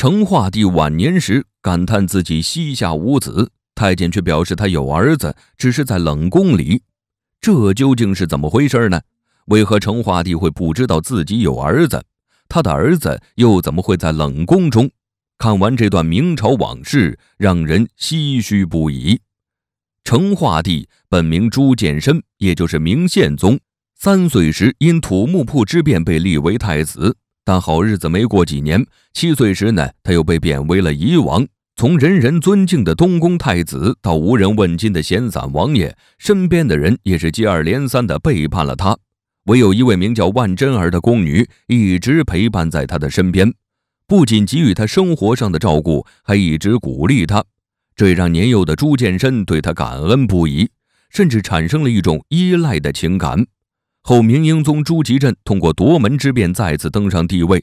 成化帝晚年时感叹自己膝下无子，太监却表示他有儿子，只是在冷宫里。这究竟是怎么回事呢？为何成化帝会不知道自己有儿子？他的儿子又怎么会在冷宫中？看完这段明朝往事，让人唏嘘不已。成化帝本名朱见深，也就是明宪宗，三岁时因土木堡之变被立为太子。但好日子没过几年，七岁时呢，他又被贬为了夷王。从人人尊敬的东宫太子，到无人问津的闲散王爷，身边的人也是接二连三的背叛了他。唯有一位名叫万贞儿的宫女，一直陪伴在他的身边，不仅给予他生活上的照顾，还一直鼓励他。这让年幼的朱见深对他感恩不已，甚至产生了一种依赖的情感。后明英宗朱祁镇通过夺门之变再次登上帝位，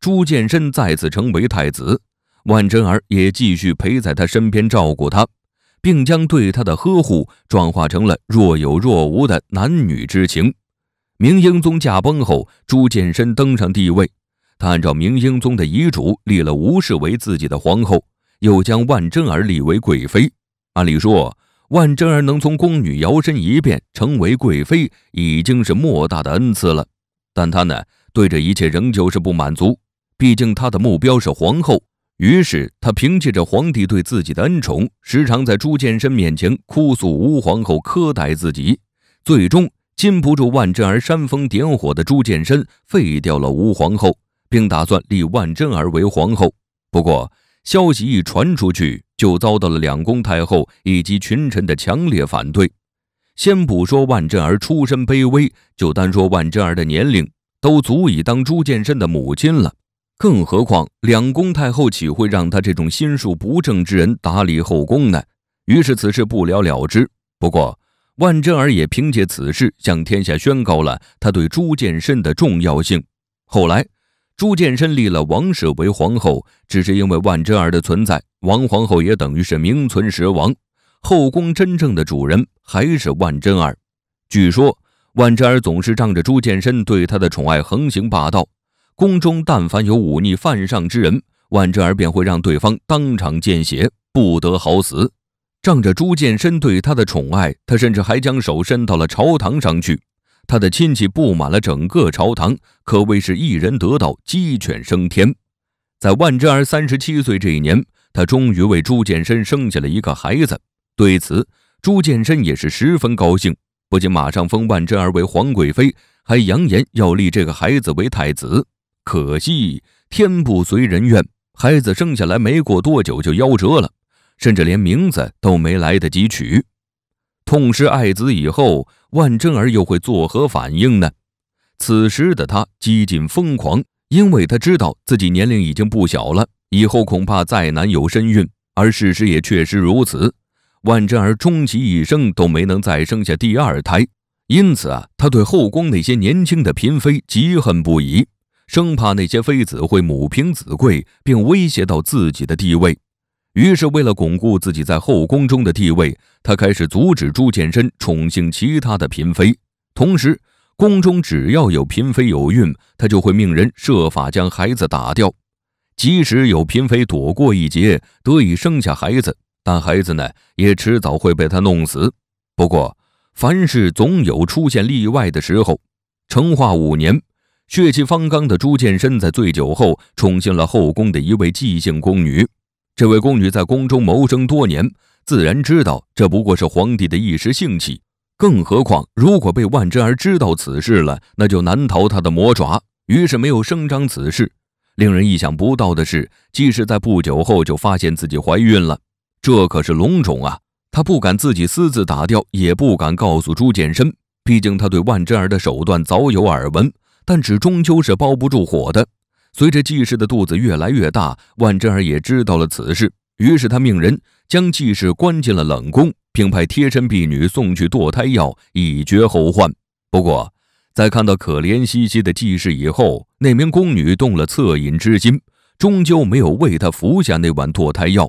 朱见深再次成为太子，万贞儿也继续陪在他身边照顾他，并将对他的呵护转化成了若有若无的男女之情。明英宗驾崩后，朱见深登上帝位，他按照明英宗的遗嘱立了吴氏为自己的皇后，又将万贞儿立为贵妃。按理说，万贞儿能从宫女摇身一变成为贵妃，已经是莫大的恩赐了。但她呢，对这一切仍旧是不满足。毕竟她的目标是皇后。于是，她凭借着皇帝对自己的恩宠，时常在朱见深面前哭诉吴皇后苛待自己。最终，禁不住万贞儿煽风点火的朱见深废掉了吴皇后，并打算立万贞儿为皇后。不过，消息一传出去，就遭到了两宫太后以及群臣的强烈反对。先不说万贞儿出身卑微，就单说万贞儿的年龄，都足以当朱见深的母亲了。更何况两宫太后岂会让他这种心术不正之人打理后宫呢？于是此事不了了之。不过，万贞儿也凭借此事向天下宣告了他对朱见深的重要性。后来。朱见深立了王氏为皇后，只是因为万贞儿的存在，王皇后也等于是名存实亡。后宫真正的主人还是万贞儿。据说，万贞儿总是仗着朱见深对她的宠爱横行霸道。宫中但凡有忤逆犯上之人，万贞儿便会让对方当场见血，不得好死。仗着朱见深对她的宠爱，她甚至还将手伸到了朝堂上去。他的亲戚布满了整个朝堂，可谓是一人得道，鸡犬升天。在万贞儿三十七岁这一年，他终于为朱见深生下了一个孩子。对此，朱见深也是十分高兴，不仅马上封万贞儿为皇贵妃，还扬言要立这个孩子为太子。可惜天不随人愿，孩子生下来没过多久就夭折了，甚至连名字都没来得及取。痛失爱子以后，万贞儿又会作何反应呢？此时的她几近疯狂，因为她知道自己年龄已经不小了，以后恐怕再难有身孕。而事实也确实如此，万贞儿终其一生都没能再生下第二胎。因此啊，她对后宫那些年轻的嫔妃嫉恨不已，生怕那些妃子会母凭子贵，并威胁到自己的地位。于是，为了巩固自己在后宫中的地位，他开始阻止朱见深宠幸其他的嫔妃。同时，宫中只要有嫔妃有孕，他就会命人设法将孩子打掉。即使有嫔妃躲过一劫，得以生下孩子，但孩子呢，也迟早会被他弄死。不过，凡事总有出现例外的时候。成化五年，血气方刚的朱见深在醉酒后宠幸了后宫的一位纪姓宫女。这位宫女在宫中谋生多年，自然知道这不过是皇帝的一时兴起。更何况，如果被万贞儿知道此事了，那就难逃她的魔爪。于是，没有声张此事。令人意想不到的是，即使在不久后就发现自己怀孕了，这可是龙种啊！她不敢自己私自打掉，也不敢告诉朱见深，毕竟她对万贞儿的手段早有耳闻。但纸终究是包不住火的。随着季氏的肚子越来越大，万贞儿也知道了此事，于是他命人将季氏关进了冷宫，并派贴身婢女送去堕胎药，以绝后患。不过，在看到可怜兮兮的季氏以后，那名宫女动了恻隐之心，终究没有为她服下那碗堕胎药，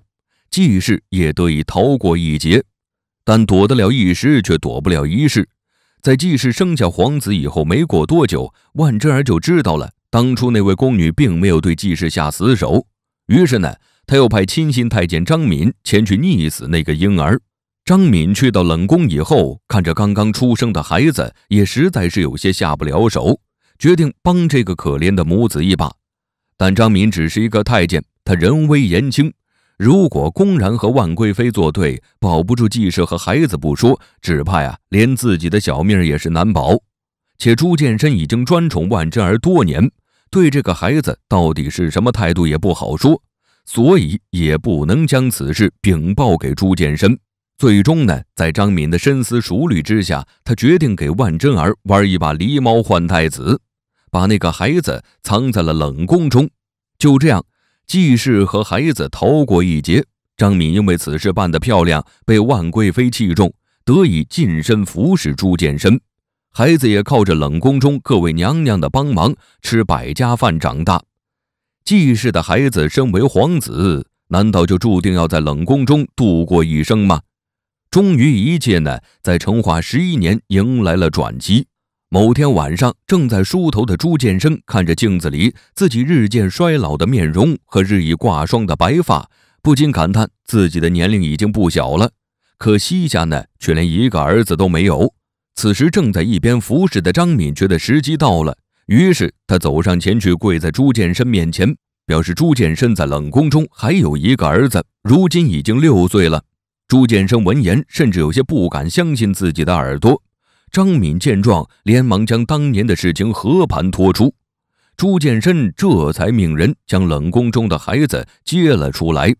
季氏也得以逃过一劫。但躲得了一时，却躲不了一世。在季氏生下皇子以后，没过多久，万贞儿就知道了。当初那位宫女并没有对继氏下死手，于是呢，他又派亲信太监张敏前去溺死那个婴儿。张敏去到冷宫以后，看着刚刚出生的孩子，也实在是有些下不了手，决定帮这个可怜的母子一把。但张敏只是一个太监，他人微言轻，如果公然和万贵妃作对，保不住继氏和孩子不说，只怕呀，连自己的小命也是难保。且朱见深已经专宠万贞儿多年。对这个孩子到底是什么态度也不好说，所以也不能将此事禀报给朱见深。最终呢，在张敏的深思熟虑之下，他决定给万贞儿玩一把狸猫换太子，把那个孩子藏在了冷宫中。就这样，季氏和孩子逃过一劫。张敏因为此事办得漂亮，被万贵妃器重，得以近身服侍朱见深。孩子也靠着冷宫中各位娘娘的帮忙吃百家饭长大。季氏的孩子身为皇子，难道就注定要在冷宫中度过一生吗？终于，一切呢，在成化十一年迎来了转机。某天晚上，正在梳头的朱见深看着镜子里自己日渐衰老的面容和日益挂霜的白发，不禁感叹自己的年龄已经不小了。可膝家呢，却连一个儿子都没有。此时正在一边服侍的张敏觉得时机到了，于是他走上前去，跪在朱建生面前，表示朱建生在冷宫中还有一个儿子，如今已经六岁了。朱建生闻言，甚至有些不敢相信自己的耳朵。张敏见状，连忙将当年的事情和盘托出。朱建生这才命人将冷宫中的孩子接了出来。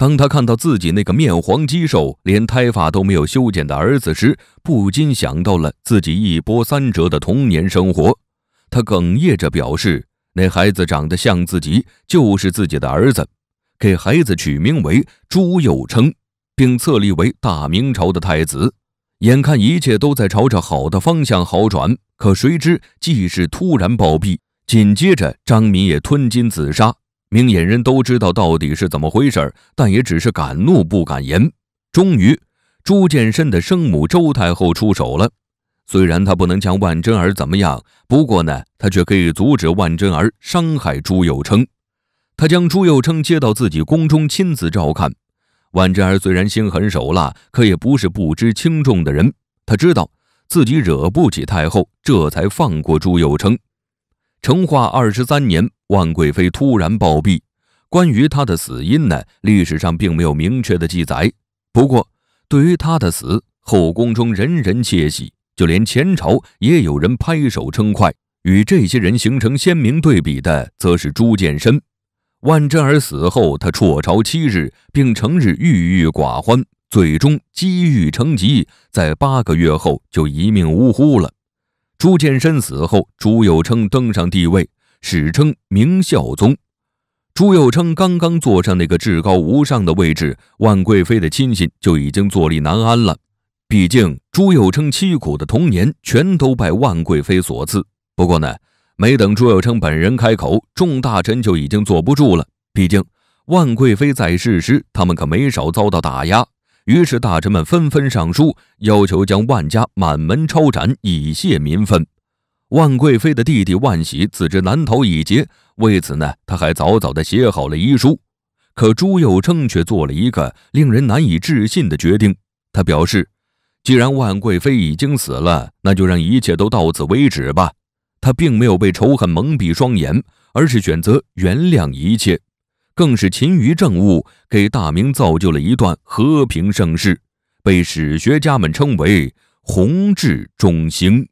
当他看到自己那个面黄肌瘦、连胎发都没有修剪的儿子时，不禁想到了自己一波三折的童年生活。他哽咽着表示：“那孩子长得像自己，就是自己的儿子。”给孩子取名为朱佑承，并册立为大明朝的太子。眼看一切都在朝着好的方向好转，可谁知既是突然暴毙，紧接着张敏也吞金自杀。明眼人都知道到底是怎么回事儿，但也只是敢怒不敢言。终于，朱见深的生母周太后出手了。虽然她不能将万贞儿怎么样，不过呢，她却可以阻止万贞儿伤害朱佑杠她将朱佑杠接到自己宫中亲自照看。万贞儿虽然心狠手辣，可也不是不知轻重的人。她知道自己惹不起太后，这才放过朱佑杠成化二十三年，万贵妃突然暴毙。关于她的死因呢，历史上并没有明确的记载。不过，对于她的死，后宫中人人窃喜，就连前朝也有人拍手称快。与这些人形成鲜明对比的，则是朱见深。万贞儿死后，他辍朝七日，并成日郁郁寡欢，最终积郁成疾，在八个月后就一命呜呼了。朱见深死后，朱佑称登上帝位，史称明孝宗。朱佑称刚刚坐上那个至高无上的位置，万贵妃的亲信就已经坐立难安了。毕竟朱佑称凄苦的童年全都拜万贵妃所赐。不过呢，没等朱佑称本人开口，众大臣就已经坐不住了。毕竟万贵妃在世时，他们可没少遭到打压。于是，大臣们纷纷上书，要求将万家满门抄斩，以泄民愤。万贵妃的弟弟万喜自知难逃一劫，为此呢，他还早早地写好了遗书。可朱佑樘却做了一个令人难以置信的决定，他表示，既然万贵妃已经死了，那就让一切都到此为止吧。他并没有被仇恨蒙蔽双眼，而是选择原谅一切。更是勤于政务，给大明造就了一段和平盛世，被史学家们称为“弘治中兴”。